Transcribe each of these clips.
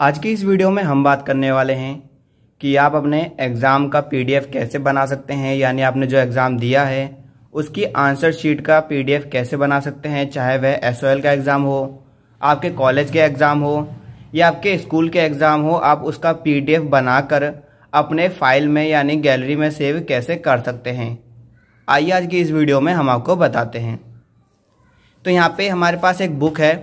आज की इस वीडियो में हम बात करने वाले हैं कि आप अपने एग्ज़ाम का पीडीएफ कैसे बना सकते हैं यानी आपने जो एग्ज़ाम दिया है उसकी आंसर शीट का पीडीएफ कैसे बना सकते हैं चाहे वह एस का एग्ज़ाम हो आपके कॉलेज के एग्ज़ाम हो या आपके स्कूल के एग्ज़ाम हो आप उसका पी बनाकर अपने फाइल में यानी गैलरी में सेव कैसे कर सकते हैं आइए आज की इस वीडियो में हम आपको बताते हैं तो यहाँ पे हमारे पास एक बुक है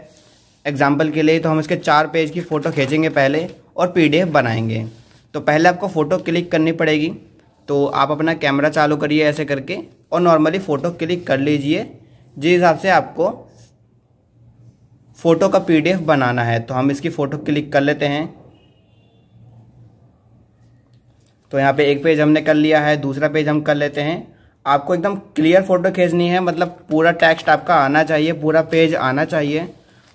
एग्ज़ाम्पल के लिए तो हम इसके चार पेज की फ़ोटो खींचेंगे पहले और पी बनाएंगे तो पहले आपको फ़ोटो क्लिक करनी पड़ेगी तो आप अपना कैमरा चालू करिए ऐसे करके और नॉर्मली फ़ोटो क्लिक कर लीजिए जिस हिसाब से आपको फ़ोटो का पीडीएफ बनाना है तो हम इसकी फ़ोटो क्लिक कर लेते हैं तो यहाँ पे एक पेज हमने कर लिया है दूसरा पेज हम कर लेते हैं आपको एकदम क्लियर फ़ोटो खींचनी है मतलब पूरा टेक्स्ट आपका आना चाहिए पूरा पेज आना चाहिए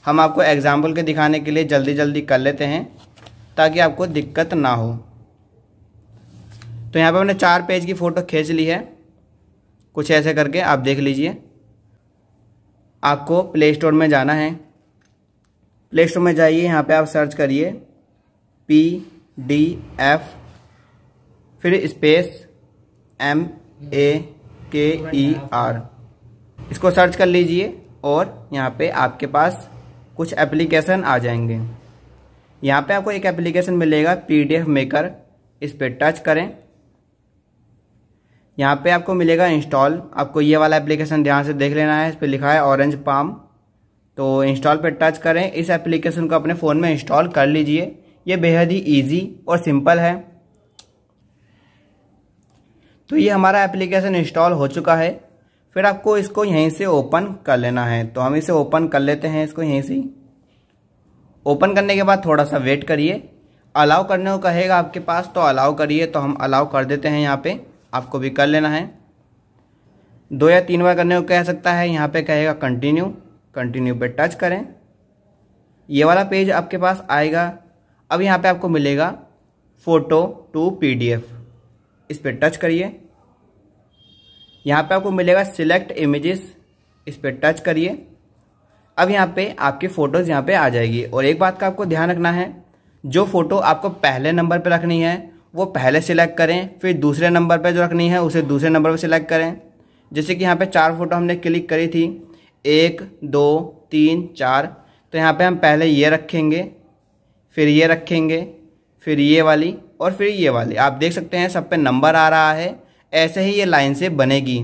हम आपको एग्ज़ाम्पल के दिखाने के लिए जल्दी जल्दी कर लेते हैं ताकि आपको दिक्कत ना हो तो यहाँ पे हमने चार पेज की फ़ोटो खींच ली है कुछ ऐसे करके आप देख लीजिए आपको प्ले स्टोर में जाना है प्ले स्टोर में जाइए यहाँ पे आप सर्च करिए पी डी एफ फिर space M A K E are इसको सर्च कर लीजिए और यहाँ पे आपके पास कुछ एप्लीकेशन आ जाएंगे यहाँ पे आपको एक एप्लीकेशन मिलेगा पीडीएफ मेकर इस पर टच करें यहाँ पे आपको मिलेगा इंस्टॉल आपको ये वाला एप्लीकेशन ध्यान से देख लेना है इस पर लिखा है ऑरेंज पाम तो इंस्टॉल पर टच करें इस एप्लीकेशन को अपने फ़ोन में इंस्टॉल कर लीजिए ये बेहद ही ईजी और सिंपल है तो ये हमारा एप्लीकेशन इंस्टॉल हो चुका है फिर आपको इसको यहीं से ओपन कर लेना है तो हम इसे ओपन कर लेते हैं इसको यहीं से ओपन करने के बाद थोड़ा सा वेट करिए अलाउ करने को कहेगा आपके पास तो अलाउ करिए तो हम अलाउ कर देते हैं यहाँ पे आपको भी कर लेना है दो या तीन बार करने को कह सकता है यहाँ पे कहेगा कंटिन्यू कंटिन्यू पे टच करें ये वाला पेज आपके पास आएगा अब यहाँ पे आपको मिलेगा फ़ोटो टू पीडीएफ इस पर टच करिए यहाँ पे आपको मिलेगा सिलेक्ट इमेजेस इस पर टच करिए अब यहाँ पे आपकी फ़ोटोज़ यहाँ पे आ जाएगी और एक बात का आपको ध्यान रखना है जो फ़ोटो आपको पहले नंबर पे रखनी है वो पहले सिलेक्ट करें फिर दूसरे नंबर पे जो रखनी है उसे दूसरे नंबर पे सिलेक्ट करें जैसे कि यहाँ पे चार फ़ोटो हमने क्लिक करी थी एक दो तीन चार तो यहाँ पे हम पहले ये रखेंगे फिर ये रखेंगे फिर ये वाली और फिर ये वाली आप देख सकते हैं सब पे नंबर आ रहा है ऐसे ही ये लाइन से बनेगी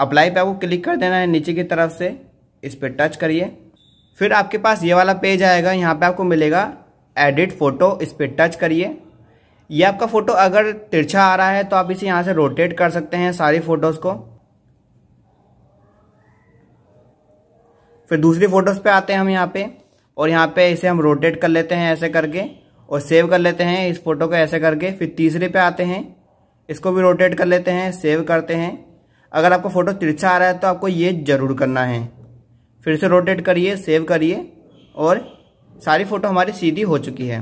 अप्लाई पे आपको क्लिक कर देना है नीचे की तरफ से इस पर टच करिए फिर आपके पास ये वाला पेज आएगा यहाँ पे आपको मिलेगा एडिट फ़ोटो इस पर टच करिए ये आपका फ़ोटो अगर तिरछा आ रहा है तो आप इसे यहाँ से रोटेट कर सकते हैं सारी फ़ोटोज़ को फिर दूसरी फ़ोटोज़ पे आते हैं हम यहाँ पे और यहाँ पे इसे हम रोटेट कर लेते हैं ऐसे करके और सेव कर लेते हैं इस फ़ोटो को ऐसे करके फिर तीसरे पे आते हैं इसको भी रोटेट कर लेते हैं सेव करते हैं अगर आपको फ़ोटो तिरछा आ रहा है तो आपको ये ज़रूर करना है फिर से रोटेट करिए सेव करिए और सारी फ़ोटो हमारी सीधी हो चुकी है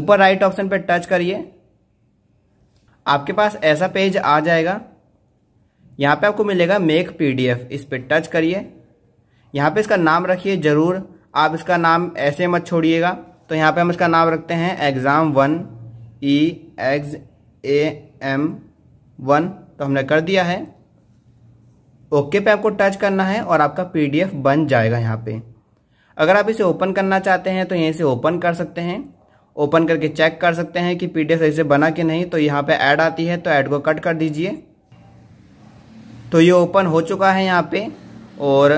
ऊपर राइट ऑप्शन पर टच करिए आपके पास ऐसा पेज आ जाएगा यहाँ पे आपको मिलेगा मेक पीडीएफ इस पर टच करिए यहाँ पे इसका नाम रखिए ज़रूर आप इसका नाम ऐसे मत छोड़िएगा तो यहाँ पे हम इसका नाम रखते हैं exam one E X A M one तो हमने कर दिया है ओके पे आपको टच करना है और आपका पीडीएफ बन जाएगा यहाँ पे अगर आप इसे ओपन करना चाहते हैं तो यहीं से ओपन कर सकते हैं ओपन करके चेक कर सकते हैं कि पीडीएफ सही से बना कि नहीं तो यहाँ पे ऐड आती है तो ऐड को कट कर दीजिए तो ये ओपन हो चुका है यहाँ पे और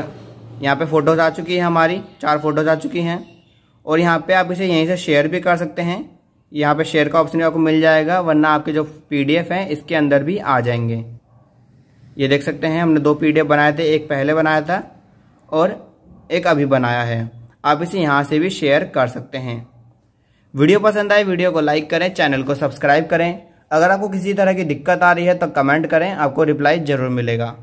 यहाँ पे फ़ोटोज़ आ चुकी है हमारी चार फ़ोटोज़ आ चुकी हैं और यहाँ पे आप इसे यहीं से शेयर भी कर सकते हैं यहाँ पे शेयर का ऑप्शन आपको मिल जाएगा वरना आपके जो पीडीएफ हैं इसके अंदर भी आ जाएंगे ये देख सकते हैं हमने दो पीडीएफ बनाए थे एक पहले बनाया था और एक अभी बनाया है आप इसे यहाँ से भी शेयर कर सकते हैं वीडियो पसंद आए वीडियो को लाइक करें चैनल को सब्सक्राइब करें अगर आपको किसी तरह की दिक्कत आ रही है तो कमेंट करें आपको रिप्लाई ज़रूर मिलेगा